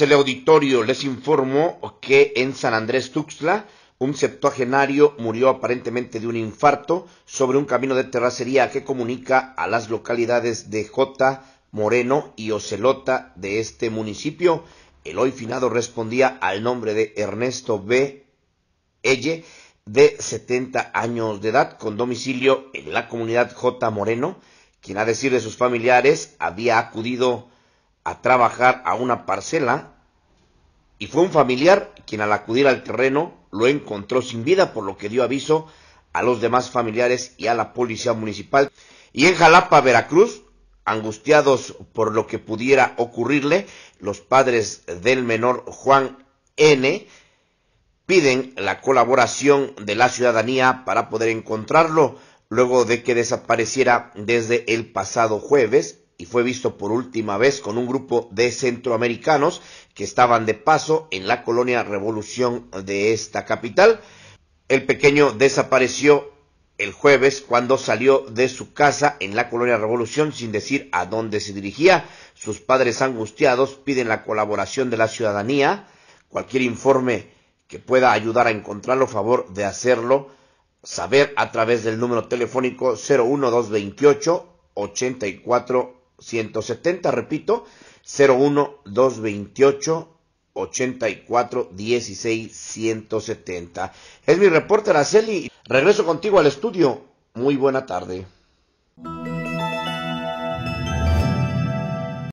el Auditorio les informo que en San Andrés Tuxtla un septuagenario murió aparentemente de un infarto sobre un camino de terracería que comunica a las localidades de J. Moreno y Ocelota de este municipio. El hoy finado respondía al nombre de Ernesto B. Elle, de 70 años de edad, con domicilio en la comunidad J. Moreno, quien a decir de sus familiares había acudido a trabajar a una parcela y fue un familiar quien al acudir al terreno lo encontró sin vida, por lo que dio aviso a los demás familiares y a la policía municipal. Y en Jalapa, Veracruz, angustiados por lo que pudiera ocurrirle, los padres del menor Juan N piden la colaboración de la ciudadanía para poder encontrarlo luego de que desapareciera desde el pasado jueves y fue visto por última vez con un grupo de centroamericanos que estaban de paso en la colonia Revolución de esta capital. El pequeño desapareció el jueves cuando salió de su casa en la colonia Revolución sin decir a dónde se dirigía. Sus padres angustiados piden la colaboración de la ciudadanía. Cualquier informe que pueda ayudar a encontrarlo, favor de hacerlo saber a través del número telefónico 01228 84 ciento setenta repito, 01 228 84 ciento setenta Es mi reporte, Araceli. Regreso contigo al estudio. Muy buena tarde.